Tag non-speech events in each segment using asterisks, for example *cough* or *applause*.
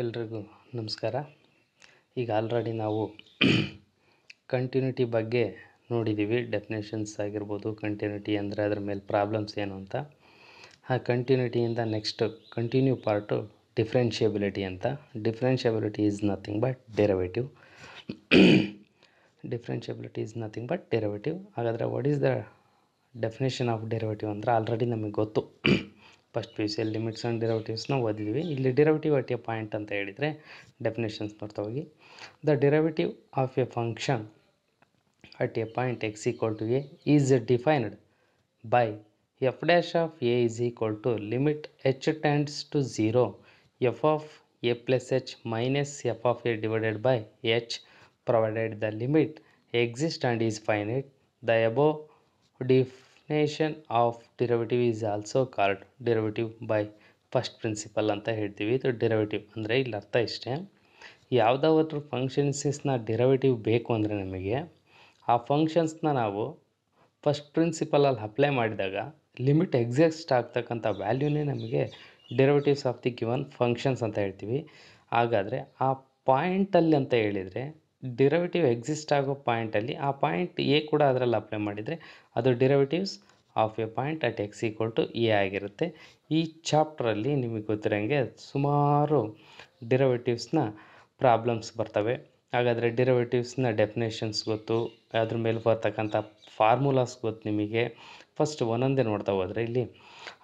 ಎಲ್ರಿಗೂ ನಮಸ್ಕಾರ ಈಗ ಆಲ್ರೆಡಿ ನಾವು ಕಂಟಿನ್ಯೂಟಿ *clears throat* ಬಗ್ಗೆ ನೋಡಿದ್ದೀವಿ ಡೆಫಿನೇಷನ್ಸ್ ಆಗಿರ್ಬೋದು ಕಂಟಿನ್ಯೂಟಿ ಅಂದರೆ ಅದ್ರ ಮೇಲೆ ಪ್ರಾಬ್ಲಮ್ಸ್ ಏನು ಅಂತ ಆ ಕಂಟಿನ್ಯೂಟಿಯಿಂದ ನೆಕ್ಸ್ಟ್ ಕಂಟಿನ್ಯೂ ಪಾರ್ಟು ಡಿಫ್ರೆನ್ಷಿಯಬಿಲಿಟಿ ಅಂತ differentiability is nothing but derivative differentiability is nothing but derivative ಹಾಗಾದರೆ what is the definition of derivative ಅಂದರೆ ಆಲ್ರೆಡಿ ನಮಗೆ ಗೊತ್ತು *clears throat* ಫಸ್ಟ್ ಪಿ ಯು ಸಿಯಲ್ಲಿ ಲಿಮಿಟ್ಸ್ ಆ್ಯಂಡ್ ಡಿರವೇಟಿವ್ಸ್ನ ಓದಿದ್ವಿ ಇಲ್ಲಿ ಡಿರವೇಟಿವ್ ಅಟ್ ಎ ಪಾಯಿಂಟ್ ಅಂತ ಹೇಳಿದರೆ ಡೆಫಿನೇಷನ್ಸ್ ನೋಡ್ತಾ ಹೋಗಿ the derivative of a function at a point x equal to a is defined by f dash of a is equal to limit h tends to zero f of a plus h minus f of a divided by h provided the limit exist and is finite the above definition of derivative is also called derivative by first principle ಅಂತ ಹೇಳ್ತೀವಿ ಇದು derivative ಅಂದರೆ ಇಲ್ಲಿ ಅರ್ಥ ಇಷ್ಟೇ ಯಾವುದಾದ್ರೂ ಫಂಕ್ಷನ್ಸಿಸ್ನ derivative ಬೇಕು ಅಂದರೆ ನಮಗೆ ಆ ಫಂಕ್ಷನ್ಸ್ನ ನಾವು ಫಸ್ಟ್ ಪ್ರಿನ್ಸಿಪಲಲ್ಲಿ ಅಪ್ಲೈ ಮಾಡಿದಾಗ ಲಿಮಿಟ್ ಎಕ್ಸಿಸ್ಟ್ ಆಗ್ತಕ್ಕಂಥ ವ್ಯಾಲ್ಯೂನೇ ನಮಗೆ derivatives of the given functions ಅಂತ ಹೇಳ್ತೀವಿ ಹಾಗಾದರೆ ಆ ಪಾಯಿಂಟಲ್ಲಿ ಅಂತ ಹೇಳಿದರೆ ಡಿರವೇಟಿವ್ ಎಕ್ಸಿಸ್ಟ್ ಆಗೋ ಪಾಯಿಂಟಲ್ಲಿ ಆ ಪಾಯಿಂಟ್ ಎ ಕೂಡ ಅದರಲ್ಲಿ ಅಪ್ಲೈ ಮಾಡಿದರೆ ಅದು derivatives of a point at x equal to a ಆಗಿರುತ್ತೆ ಈ ಚಾಪ್ಟ್ರಲ್ಲಿ ನಿಮಗೆ ಗೊತ್ತಿರೋಂಗೆ ಸುಮಾರು ಡಿರವೇಟಿವ್ಸ್ನ ಪ್ರಾಬ್ಲಮ್ಸ್ ಬರ್ತವೆ ಹಾಗಾದರೆ ಡಿರವೇಟಿವ್ಸ್ನ ಡೆಫಿನೇಷನ್ಸ್ ಗೊತ್ತು ಅದ್ರ ಮೇಲೆ ಬರ್ತಕ್ಕಂಥ ಫಾರ್ಮುಲಾಸ್ ಗೊತ್ತು ನಿಮಗೆ ಫಸ್ಟ್ ಒಂದೊಂದೇ ನೋಡ್ತಾ ಹೋದರೆ ಇಲ್ಲಿ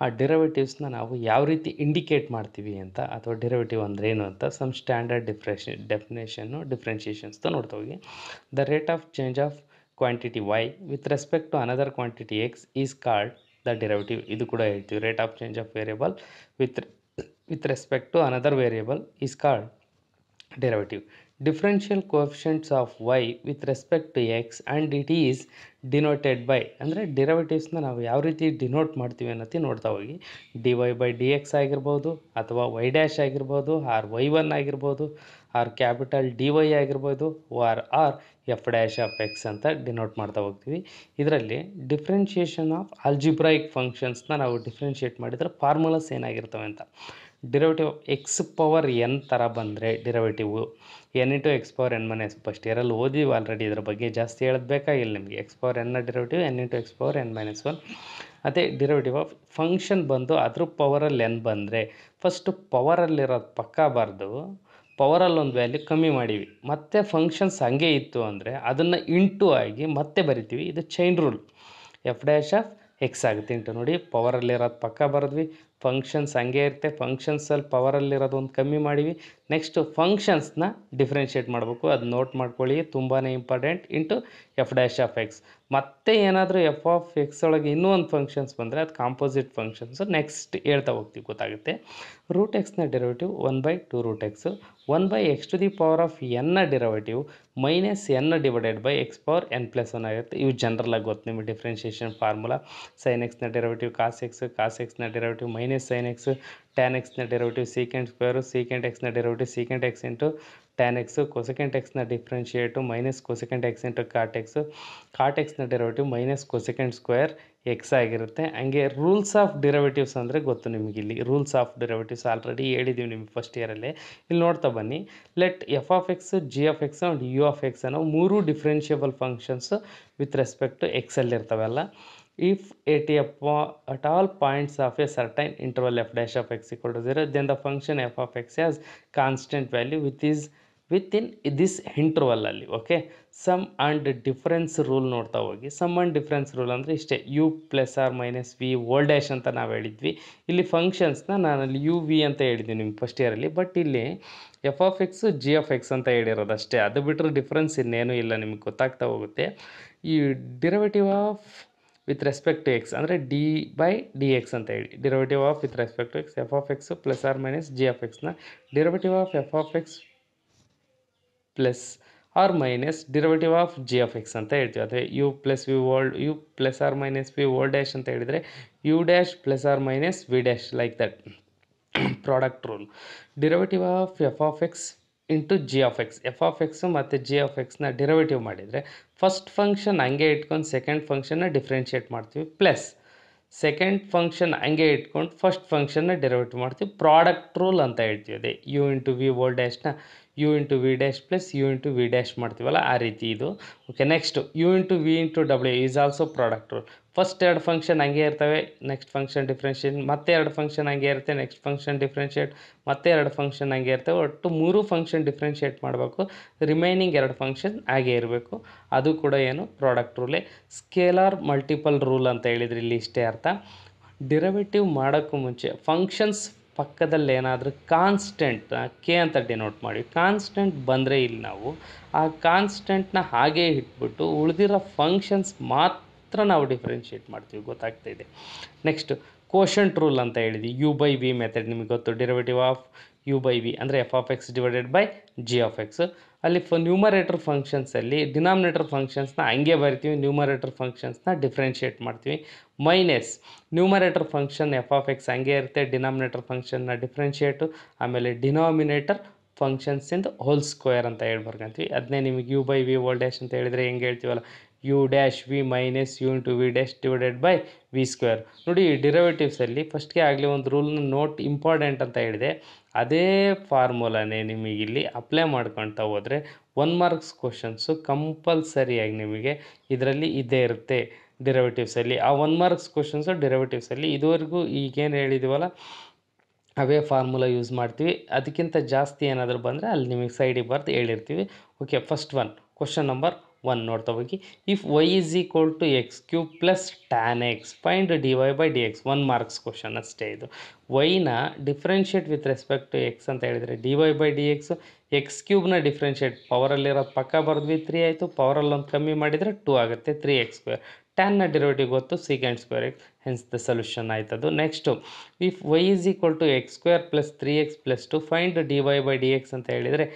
ಆ ಡಿರವೇಟಿವ್ಸ್ನ ನಾವು ಯಾವ ರೀತಿ ಇಂಡಿಕೇಟ್ ಮಾಡ್ತೀವಿ ಅಂತ ಅಥವಾ ಡಿರವೇಟಿವ್ ಅಂದರೆ ಏನು ಅಂತ ಸಮ್ ಸ್ಟ್ಯಾಂಡರ್ಡ್ ಡಿಫ್ರೆಷನ್ ಡೆಫಿನೇಷನ್ನು ತೋ ನೋಡ್ತಾ ಹೋಗಿ the rate of change of quantity y with respect to another quantity x is called the derivative ಇದು ಕೂಡ ಹೇಳ್ತೀವಿ rate of change of variable with with respect to another variable is called derivative differential coefficients of y with respect to x and it is denoted by ಅಂದರೆ ಡಿರವೇಟಿವ್ಸ್ನ ನಾವು ಯಾವ ರೀತಿ denote ಮಾಡ್ತೀವಿ ಅನ್ನೋತಿ ನೋಡ್ತಾ ಹೋಗಿ d y by d x ಆಗಿರ್ಬೋದು ಅಥವಾ ವೈ ಡ್ಯಾಶ್ ಆಗಿರ್ಬೋದು ಆರ್ ವೈ ಒನ್ ಆಗಿರ್ಬೋದು ಆರ್ ಕ್ಯಾಪಿಟಲ್ ಡಿ ವೈ ಆಗಿರ್ಬೋದು or or f dash of x ಅಂತ ಡಿನೋಟ್ ಮಾಡ್ತಾ ಹೋಗ್ತೀವಿ ಇದರಲ್ಲಿ ಡಿಫ್ರೆನ್ಷಿಯೇಷನ್ ಆಫ್ ಆಲ್ಜಿಬ್ರಾಯಿಕ್ ಫಂಕ್ಷನ್ಸ್ನ ನಾವು ಡಿಫ್ರೆನ್ಷಿಯೇಟ್ ಮಾಡಿದರೆ ಫಾರ್ಮುಲಾಸ್ ಏನಾಗಿರ್ತವೆ ಅಂತ ಡಿರವೇಟಿವ್ ಎಕ್ಸ್ ಪವರ್ ಎನ್ ಥರ ಬಂದರೆ derivative n into x power n ಮನೆ ಫಸ್ಟ್ ಇಯರಲ್ಲಿ ಓದಿವಿ ಆಲ್ರೆಡಿ ಇದ್ರ ಬಗ್ಗೆ ಜಾಸ್ತಿ ಹೇಳೋದು ಬೇಕಾಗಿಲ್ಲ ನಿಮಗೆ ಎಕ್ಸ್ ಪವರ್ ಎನ್ನ derivative n into x power n minus one ಅದೇ ಡಿರವೇಟಿವ್ ಆಫ್ ಫಂಕ್ಷನ್ ಬಂದು ಅದ್ರ ಪವರಲ್ಲಿ ಎನ್ ಬಂದರೆ ಫಸ್ಟು ಪವರಲ್ಲಿರೋದು ಪಕ್ಕ ಬಾರ್ದು ಪವರಲ್ಲಿ ಒಂದು ವ್ಯಾಲ್ಯೂ ಕಮ್ಮಿ ಮಾಡೀವಿ ಮತ್ತೆ ಫಂಕ್ಷನ್ಸ್ ಹಂಗೆ ಇತ್ತು ಅಂದರೆ ಅದನ್ನು ಇಂಟು ಆಗಿ ಮತ್ತೆ ಬರಿತೀವಿ ಇದು chain rule f dash of x ಆಗುತ್ತೆ ಇಂಟು ನೋಡಿ ಪವರಲ್ಲಿರೋದು ಪಕ್ಕ ಬರೆದ್ವಿ ಫಂಕ್ಷನ್ಸ್ ಹಂಗೆ ಇರುತ್ತೆ ಫಂಕ್ಷನ್ಸಲ್ಲಿ ಪವರಲ್ಲಿರೋದು ಒಂದು ಕಮ್ಮಿ ಮಾಡಿವಿ ನೆಕ್ಸ್ಟು ಫಂಕ್ಷನ್ಸ್ನ ಡಿಫ್ರೆನ್ಷಿಯೇಟ್ ಮಾಡಬೇಕು ಅದು ನೋಟ್ ಮಾಡ್ಕೊಳ್ಳಿ ತುಂಬಾ important into f dash of x ಮತ್ತೆ ಏನಾದರೂ ಎಫ್ ಆಫ್ ಎಕ್ಸ್ ಒಳಗೆ ಇನ್ನೂ ಒಂದು ಫಂಕ್ಷನ್ಸ್ ಬಂದರೆ ಅದು ಕಾಂಪೋಸಿಟ್ ಫಂಕ್ಷನ್ಸು ನೆಕ್ಸ್ಟ್ ಹೇಳ್ತಾ ಹೋಗ್ತೀವಿ ಗೊತ್ತಾಗುತ್ತೆ ರೂಟ್ ಎಕ್ಸ್ನ derivative one by two root x one by x to the power of ಎನ್ನ ಡಿರವೇಟಿವ್ ಮೈನಸ್ ಎನ್ನ divided by x power n plus one ಆಗುತ್ತೆ ಇವು ಜನರಲಾಗಿ ಗೊತ್ತು ನಿಮಗೆ ಡಿಫ್ರೆನ್ಷಿಯೇಷನ್ ಫಾರ್ಮುಲಾ ಸೈನ್ ಎಕ್ಸ್ನ ಡಿರವೇಟಿವ್ ಕಾಸ್ ಎಕ್ಸ್ ಕಾಸ್ ಎಕ್ಸ್ನ derivative minus sine x tan ಎಕ್ಸ್ನ ಡಿರವೇಟಿವ್ ಸೀಕೆಂಟ್ ಸ್ಕ್ವೇರು ಸೀಕೆಂಟ್ ಎಕ್ಸ್ನ derivative secant x into tan x cosecant ಎಕ್ಸ್ನ differentiate minus cosecant x into cot x cot ಎಕ್ಸ್ನ derivative minus cosecant square x ಆಗಿರುತ್ತೆ ಹಂಗೆ rules of derivatives ಅಂದರೆ ಗೊತ್ತು ನಿಮಗೆ ಇಲ್ಲಿ ರೂಲ್ಸ್ ಆಫ್ ಡಿರವೇಟಿವ್ಸ್ ಆಲ್ರೆಡಿ ಹೇಳಿದ್ದೀವಿ ನಿಮ್ಗೆ ಫಸ್ಟ್ ಇಯರಲ್ಲಿ ಇಲ್ಲಿ ನೋಡ್ತಾ ಬನ್ನಿ let f of x g of x and u of x ಅನ್ನೋ ಮೂರು differentiable functions with respect to ಇರ್ತಾವಲ್ಲ if a t f at all points of a certain interval f dash of x ಕೊಡೋದಿರೋ then the function f of x as constant value with is with in this ಇಂಟರ್ವಲ್ಲಲ್ಲಿ okay sum and difference rule ನೋಡ್ತಾ ಹೋಗಿ sum and difference rule ಅಂದರೆ ಇಷ್ಟೇ u plus or minus v whole dash ಅಂತ ನಾವು ಹೇಳಿದ್ವಿ ಇಲ್ಲಿ ಫಂಕ್ಷನ್ಸ್ನ ನಾನಲ್ಲಿ ಯು ವಿ ಅಂತ ಹೇಳಿದ್ವಿ ನಿಮ್ಗೆ ಫಸ್ಟ್ ಇಯರಲ್ಲಿ ಬಟ್ ಇಲ್ಲಿ f of x g of x ಅಂತ ಹೇಳಿರೋದು ಅಷ್ಟೇ ಅದು ಬಿಟ್ಟರೆ ಡಿಫ್ರೆನ್ಸ್ ಇನ್ನೇನೂ ಇಲ್ಲ ನಿಮಗೆ ಗೊತ್ತಾಗ್ತಾ ಹೋಗುತ್ತೆ ಈ derivative of with respect to x ಅಂದರೆ ಡಿ ಬೈ ಡಿ ಎಕ್ಸ್ ಅಂತ ಹೇಳಿ derivative of with respect to x f of x plus or minus g of ಎಕ್ಸ್ನ derivative of f of x plus or minus derivative of g of x ಅಂತ ಹೇಳ್ತೀವಿ ಅಂದರೆ u plus v whole u plus or minus v whole dash ಅಂತ ಹೇಳಿದರೆ u dash plus or minus v dash like that product rule derivative of f of x into g of x f of x ಮತ್ತು g of ಎಕ್ಸ್ನ derivative ಮಾಡಿದರೆ first function ಹಂಗೆ ಇಟ್ಕೊಂಡು second ಫಂಕ್ಷನ್ನ differentiate ಮಾಡ್ತೀವಿ plus second function ಹಂಗೆ ಇಟ್ಕೊಂಡು first ಫಂಕ್ಷನ್ನ ಡೆರಿವೇಟ್ ಮಾಡ್ತೀವಿ ಪ್ರಾಡಕ್ಟ್ ರೂಲ್ ಅಂತ ಹೇಳ್ತೀವಿ ಅದೇ ಯು ಇಂಟು ವಿ ಓಲ್ ಡ್ಯಾಶ್ನ u into v dash plus u into v dash ಮಾಡ್ತೀವಲ್ಲ ಆ ರೀತಿ ಇದು okay next u into v into ಡಬ್ಲ್ಯೂ is also product rule first ಎರಡು ಫಂಕ್ಷನ್ ಹಂಗೆ ಇರ್ತವೆ ನೆಕ್ಸ್ಟ್ ಫಂಕ್ಷನ್ ಡಿಫ್ರೆನ್ಷಿಯೇಟ್ ಮತ್ತೆ ಎರಡು ಫಂಕ್ಷನ್ ಹಂಗೆ ಇರುತ್ತೆ ನೆಕ್ಸ್ಟ್ ಫಂಕ್ಷನ್ ಡಿಫ್ರೆನ್ಷಿಯೇಟ್ ಮತ್ತೆ ಎರಡು ಫಂಕ್ಷನ್ ಹಂಗೆ ಇರ್ತವೆ ಒಟ್ಟು ಮೂರು ಫಂಕ್ಷನ್ ಡಿಫ್ರೆನ್ಷಿಯೇಟ್ ಮಾಡಬೇಕು ರಿಮೈನಿಂಗ್ ಎರಡು ಫಂಕ್ಷನ್ ಹಾಗೆ ಇರಬೇಕು ಅದು ಕೂಡ ಏನು ಪ್ರಾಡಕ್ಟ್ ರೂಲೇ ಸ್ಕೇಲಾರ್ ಮಲ್ಟಿಪಲ್ ರೂಲ್ ಅಂತ ಹೇಳಿದ್ರೆ ಇಲ್ಲಿ ಇಷ್ಟೇ ಅರ್ಥ ಡಿರವೇಟಿವ್ ಮಾಡೋಕ್ಕೂ ಮುಂಚೆ ಫಂಕ್ಷನ್ಸ್ ಪಕ್ಕದಲ್ಲಿ ಏನಾದರೂ ಕಾನ್ಸ್ಟೆಂಟ್ ಕೆ ಅಂತ ಡಿನೋಟ್ ಮಾಡಿ ಕಾನ್ಸ್ಟೆಂಟ್ ಬಂದರೆ ಇಲ್ಲಿ ನಾವು ಆ ಕಾನ್ಸ್ಟೆಂಟ್ನ ಹಾಗೇ ಇಟ್ಬಿಟ್ಟು ಉಳಿದಿರೋ ಫಂಕ್ಷನ್ಸ್ ಮಾತ್ರ ಹತ್ರ ನಾವು ಡಿಫ್ರೆನ್ಷಿಯೇಟ್ ಮಾಡ್ತೀವಿ ಗೊತ್ತಾಗ್ತಾ ಇದೆ ನೆಕ್ಸ್ಟ್ ಕೋಷಂಟ್ ರೂಲ್ ಅಂತ ಹೇಳಿದ್ವಿ ಯು ಬೈ ವಿ ಮೆಥಡ್ ನಿಮಗೆ ಗೊತ್ತು derivative of u by v ಅಂದರೆ f of x divided by g of x ಅಲ್ಲಿ ಫ ನ್ಯೂಮರೇಟರ್ ಫಂಕ್ಷನ್ಸಲ್ಲಿ ಡಿನಾಮಿನೇಟರ್ ಫಂಕ್ಷನ್ಸ್ನ ಹಂಗೆ ಬರ್ತೀವಿ ನ್ಯೂಮರೇಟರ್ ಫಂಕ್ಷನ್ಸ್ನ ಡಿಫ್ರೆನ್ಷಿಯೇಟ್ ಮಾಡ್ತೀವಿ minus numerator function f of x ಹಂಗೆ ಇರುತ್ತೆ ಡಿನಾಮಿನೇಟರ್ ಫಂಕ್ಷನ್ನ ಡಿಫ್ರೆನ್ಷಿಯೇಟು ಆಮೇಲೆ ಡಿನಾಮಿನೇಟರ್ ಫಂಕ್ಷನ್ಸಿಂದ ಹೋಲ್ ಸ್ಕ್ವೇರ್ ಅಂತ ಹೇಳ್ಬರ್ಕಂತೀವಿ ಅದನ್ನೇ ನಿಮಗೆ u by v whole dash ಅಂತ ಹೇಳಿದರೆ ಹೆಂಗೆ ಹೇಳ್ತೀವಲ್ಲ u dash v minus u into v dash divided by v square ನೋಡಿ ಡಿರವೇಟಿವ್ಸಲ್ಲಿ ಫಸ್ಟ್ಗೆ ಆಗಲಿ ಒಂದು ರೂಲ್ನ ನೋಟ್ ಇಂಪಾರ್ಟೆಂಟ್ ಅಂತ ಹೇಳಿದೆ ಅದೇ ಫಾರ್ಮುಲಾನೇ ನಿಮಗಿಲ್ಲಿ ಅಪ್ಲೈ ಮಾಡ್ಕೊಳ್ತಾ ಹೋದರೆ ಒನ್ ಮಾರ್ಕ್ಸ್ ಕ್ವಶನ್ಸು ಕಂಪಲ್ಸರಿಯಾಗಿ ನಿಮಗೆ ಇದರಲ್ಲಿ ಇದ್ದೇ ಇರುತ್ತೆ ಡಿರವೇಟಿವ್ಸಲ್ಲಿ ಆ ಒನ್ ಮಾರ್ಕ್ಸ್ ಕ್ವಶನ್ಸು ಡಿರವೇಟಿವ್ಸಲ್ಲಿ ಇದುವರೆಗೂ ಈಗೇನು ಹೇಳಿದೀವಲ್ಲ ಅವೇ ಫಾರ್ಮುಲಾ ಯೂಸ್ ಮಾಡ್ತೀವಿ ಅದಕ್ಕಿಂತ ಜಾಸ್ತಿ ಏನಾದರೂ ಬಂದರೆ ಅಲ್ಲಿ ನಿಮಗೆ ಸೈಡಿಗೆ ಬರೆದು ಹೇಳಿರ್ತೀವಿ okay first one question number one ನೋಡ್ತಾ ಹೋಗಿ if y is equal to x cube plus tan x find d y by d x one marks question ಅಷ್ಟೇ ಇದು ವೈನ differentiate with respect to x ಅಂತ ಹೇಳಿದರೆ d y by d x x ಕ್ಯೂಬ್ನ differentiate ಪವರಲ್ಲಿರೋದು ಪಕ್ಕ ಬರೆದ್ವಿ three ಆಯಿತು ಪವರಲ್ಲಿ ಒಂದು ಕಮ್ಮಿ ಮಾಡಿದರೆ ಟೂ ಆಗುತ್ತೆ ತ್ರೀ ಎಕ್ಸ್ ಸ್ಕ್ವೇರ್ ಟೆನ್ನ ಡಿರೋಟಿವ್ ಗೊತ್ತು secant square x hence the solution ಆಯ್ತದು next if y is equal to x square plus three x plus two find d y by d x ಅಂತ ಹೇಳಿದರೆ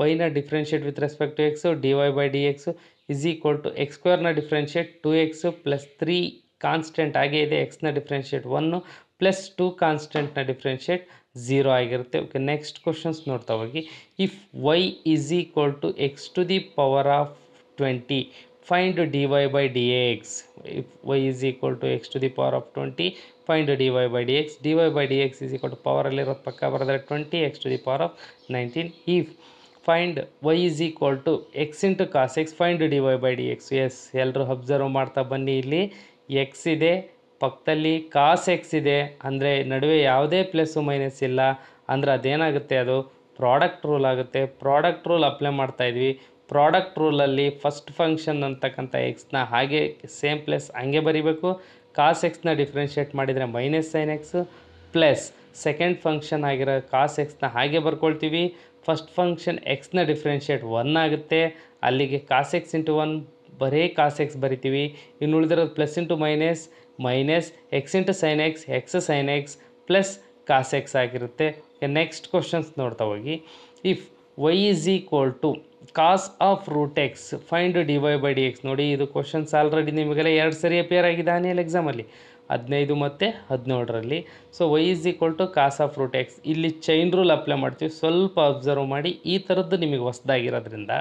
ವೈನ differentiate with respect to x d y by d x is equal to x ಸ್ಕ್ವೇರ್ನ differentiate two x plus three constant ಆಗೇ ಇದೆ ಎಕ್ಸ್ನ differentiate ಒನ್ನು plus two ಕಾನ್ಸ್ಟೆಂಟ್ನ differentiate zero ಆಗಿರುತ್ತೆ ಓಕೆ ನೆಕ್ಸ್ಟ್ ಕ್ವಶನ್ಸ್ ನೋಡ್ತಾ ಹೋಗಿ if y is equal to x to the power of twenty find dy by dx if y is equal to x to the power of 20 find dy by dx dy by dx is equal to power ಪವರಲ್ಲಿರೋ ಪಕ್ಕ ಬರೆದರೆ twenty x to the power of nineteen if find y is equal to x into cos x find d y by d x ಎಸ್ ಎಲ್ಲರೂ observe ಮಾಡ್ತಾ ಬನ್ನಿ ಇಲ್ಲಿ X ಇದೆ ಪಕ್ಕದಲ್ಲಿ ಕಾಸ್ ಎಕ್ಸ್ ಇದೆ ಅಂದರೆ ನಡುವೆ ಯಾವುದೇ ಪ್ಲಸ್ಸು ಮೈನಸ್ ಇಲ್ಲ ಅಂದರೆ ಅದೇನಾಗುತ್ತೆ ಅದು ಪ್ರಾಡಕ್ಟ್ ರೂಲ್ ಆಗುತ್ತೆ ಪ್ರಾಡಕ್ಟ್ ರೂಲ್ ಅಪ್ಲೈ ಮಾಡ್ತಾಯಿದ್ವಿ ಪ್ರಾಡಕ್ಟ್ ರೂಲಲ್ಲಿ ಫಸ್ಟ್ ಫಂಕ್ಷನ್ ಅಂತಕ್ಕಂಥ ಎಕ್ಸ್ನ ಹಾಗೆ ಸೇಮ್ ಪ್ಲಸ್ ಹಂಗೆ ಬರೀಬೇಕು ಕಾಸ್ ಎಕ್ಸ್ನ ಡಿಫ್ರೆನ್ಷಿಯೇಟ್ ಮಾಡಿದರೆ minus sine x plus second function ಆಗಿರೋ ಕಾಸ್ ಎಕ್ಸ್ನ ಹಾಗೆ ಬರ್ಕೊಳ್ತೀವಿ ಫಸ್ಟ್ ಫಂಕ್ಷನ್ ಎಕ್ಸ್ನ ಡಿಫ್ರೆನ್ಷಿಯೇಟ್ ಒನ್ ಆಗುತ್ತೆ ಅಲ್ಲಿಗೆ ಕಾಸ್ ಎಕ್ಸ್ ಇಂಟು ಒನ್ ಬರೀ ಕಾಸ್ ಎಕ್ಸ್ ಬರಿತೀವಿ ಇನ್ನು ಉಳಿದಿರೋದು plus into minus minus x into sine x x sine x plus cos x ಆಗಿರುತ್ತೆ ನೆಕ್ಸ್ಟ್ ಕ್ವಶನ್ಸ್ ನೋಡ್ತಾ ಹೋಗಿ if y is equal to cos of root x find d y by d x ನೋಡಿ ಇದು questions already ನಿಮಗೆಲ್ಲ ಎರಡು ಸರಿ appear ಆಗಿದೆ annual ಎಕ್ಸಾಮಲ್ಲಿ ಹದಿನೈದು ಮತ್ತು ಹದಿನೇಳರಲ್ಲಿ so y is equal to cos of root x ಇಲ್ಲಿ ಚೈನ್ ರೂಲ್ ಅಪ್ಲೈ ಮಾಡ್ತೀವಿ ಸ್ವಲ್ಪ ಅಬ್ಸರ್ವ್ ಮಾಡಿ ಈ ಥರದ್ದು ನಿಮಗೆ ಹೊಸದಾಗಿರೋದ್ರಿಂದ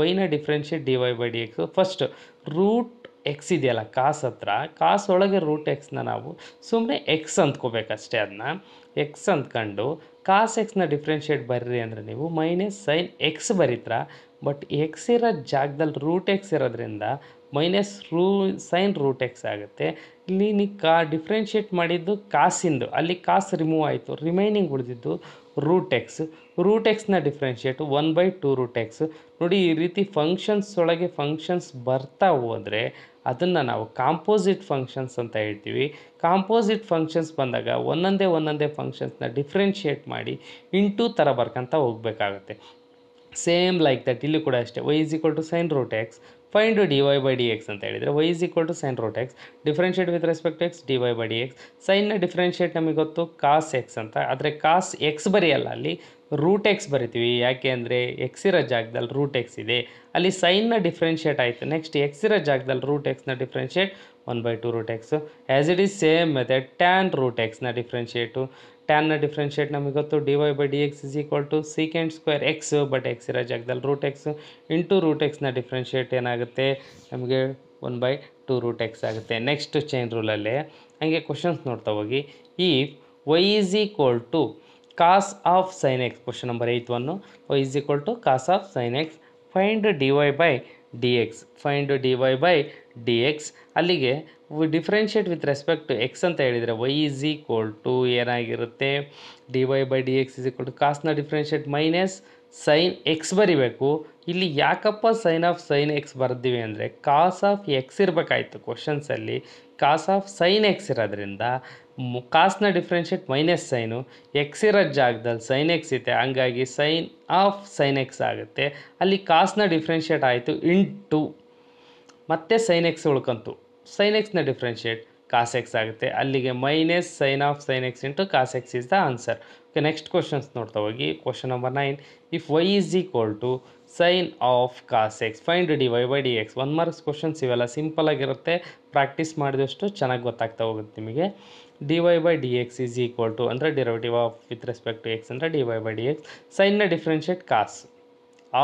ವೈನ differentiate d y by d x first root x ಇದೆಯಲ್ಲ ಕಾಸ್ ಹತ್ರ ಕಾಸ್ ಒಳಗೆ ರೂಟ್ ಎಕ್ಸ್ನ ನಾವು ಸುಮ್ಮನೆ ಎಕ್ಸ್ ಅಂದ್ಕೋಬೇಕಷ್ಟೇ ಅದನ್ನ ಎಕ್ಸ್ ಅಂದ್ಕೊಂಡು ಕಾಸ್ ಎಕ್ಸ್ನ ಡಿಫ್ರೆನ್ಷಿಯೇಟ್ ಬರ್ರಿ ಅಂದರೆ ನೀವು ಮೈನಸ್ ಸೈನ್ ಎಕ್ಸ್ ಬರೀತ್ರ ಬಟ್ ಎಕ್ಸ್ ಇರೋ ಜಾಗದಲ್ಲಿ ರೂಟ್ ಎಕ್ಸ್ ಇರೋದ್ರಿಂದ ಮೈನಸ್ ರೂ ಸೈನ್ ರೂಟ್ ಎಕ್ಸ್ ಆಗುತ್ತೆ ಇಲ್ಲಿ ನೀ ಕಾ ಡಿಫ್ರೆನ್ಷಿಯೇಟ್ ಮಾಡಿದ್ದು ಕಾಸಿಂದು ಅಲ್ಲಿ ಕಾಸ್ ರಿಮೂವ್ ಆಯಿತು ರಿಮೈನಿಂಗ್ ಉಳಿದಿದ್ದು ರೂಟ್ ಎಕ್ಸ್ ರೂಟ್ ಎಕ್ಸ್ನ differentiate one by two root x ನೋಡಿ ಈ ರೀತಿ ಫಂಕ್ಷನ್ಸ್ ಒಳಗೆ ಫಂಕ್ಷನ್ಸ್ ಬರ್ತಾ ಹೋದರೆ ಅದನ್ನು ನಾವು ಕಾಂಪೋಸಿಟ್ ಫಂಕ್ಷನ್ಸ್ ಅಂತ ಹೇಳ್ತೀವಿ ಕಾಂಪೋಸಿಟ್ ಫಂಕ್ಷನ್ಸ್ ಬಂದಾಗ ಒಂದೊಂದೇ ಒಂದೊಂದೇ ಫಂಕ್ಷನ್ಸ್ನ ಡಿಫ್ರೆನ್ಷಿಯೇಟ್ ಮಾಡಿ ಇಂಟು ಥರ ಬರ್ಕೊಂತ ಹೋಗಬೇಕಾಗತ್ತೆ ಸೇಮ್ ಲೈಕ್ ದಟ್ ಇಲ್ಲಿ ಕೂಡ ಅಷ್ಟೇ y is equal to sine root x fine find d y by d x ಅಂತ ಹೇಳಿದರೆ y is equal to sine root x differentiate with respect x d y by d x ಸೈನ್ನ differentiate ನಮಗೆ ಗೊತ್ತು cos x ಅಂತ ಆದರೆ cos x ಬರೆಯಲ್ಲ ಅಲ್ಲಿ root X ಬರಿತೀವಿ ಯಾಕೆ ಅಂದರೆ ಎಕ್ಸ್ ಇರೋ ಜಾಗದಲ್ಲಿ ರೂಟ್ ಎಕ್ಸ್ ಇದೆ ಅಲ್ಲಿ ಸೈನ್ನ ಡಿಫ್ರೆನ್ಷಿಯೇಟ್ ಆಯಿತು ನೆಕ್ಸ್ಟ್ ಎಕ್ಸ್ ಇರೋ ಜಾಗದಲ್ಲಿ ರೂಟ್ ಎಕ್ಸ್ನ differentiate one by two root x as it is same method tan root ಎಕ್ಸ್ನ ಡಿಫ್ರೆನ್ಷಿಯೇಟು ಟ್ಯಾನ್ನ ಡಿಫ್ರೆನ್ಷಿಯೇಟ್ ನಮಗೆ ಗೊತ್ತು d y by d x is equal to secant square x but x ಇರೋ ಜಾಗದಲ್ಲಿ root x into root ಎಕ್ಸ್ನ differentiate ಏನಾಗುತ್ತೆ ನಮಗೆ one by two root x ಆಗುತ್ತೆ ನೆಕ್ಸ್ಟ್ ಚೈನ್ ರೂಲಲ್ಲಿ ಹಂಗೆ ಕ್ವಶನ್ಸ್ ನೋಡ್ತಾ ಹೋಗಿ ಈ Y is equal to cos of sine x question number eight one y is equal to cos of sine x find d y by d x find d y by d x ಅಲ್ಲಿಗೆ differentiate with respect to x ಅಂತ ಹೇಳಿದರೆ y is equal to ಏನಾಗಿರುತ್ತೆ d y by d x is equal to ಕಾಸ್ನ differentiate minus sine x ಬರೀಬೇಕು ಇಲ್ಲಿ ಯಾಕಪ್ಪ sine of sine x ಬರ್ದೀವಿ ಅಂದರೆ cos of x ಇರಬೇಕಾಯ್ತು ಕ್ವಶನ್ಸಲ್ಲಿ cos of sine x ಇರೋದ್ರಿಂದ ಕಾಸ್ನ ಡಿಫ್ರೆನ್ಷಿಯೇಟ್ ಮೈನಸ್ ಸೈನು ಎಕ್ಸ್ ಇರೋ ಜಾಗದಲ್ಲಿ ಸೈನ್ ಎಕ್ಸ್ ಇದೆ ಹಂಗಾಗಿ ಸೈನ್ ಆಫ್ ಸೈನ್ ಎಕ್ಸ್ ಆಗುತ್ತೆ ಅಲ್ಲಿ ಕಾಸ್ನ ಡಿಫ್ರೆನ್ಷಿಯೇಟ್ ಆಯಿತು ಇಂಟು ಮತ್ತು ಸೈನ್ ಎಕ್ಸ್ ಉಳ್ಕಂತು ಸೈನ್ ಎಕ್ಸ್ನ ಡಿಫ್ರೆನ್ಷಿಯೇಟ್ ಕಾಸ್ ಎಕ್ಸ್ ಆಗುತ್ತೆ ಅಲ್ಲಿಗೆ minus sine of sine x into cos x is the answer okay next questions ನೋಡ್ತಾ ಹೋಗಿ question number nine if y is equal to sine of cos x find d y y d x one marks questions ಇವೆಲ್ಲ simple ಆಗಿರುತ್ತೆ practice ಮಾಡಿದಷ್ಟು ಚೆನ್ನಾಗಿ ಗೊತ್ತಾಗ್ತಾ ಹೋಗುತ್ತೆ ನಿಮಗೆ d y by d x is equal to ಅಂದರೆ derivative of with respect to x ಅಂದರೆ d y by d x ಸೈನ್ನ differentiate cos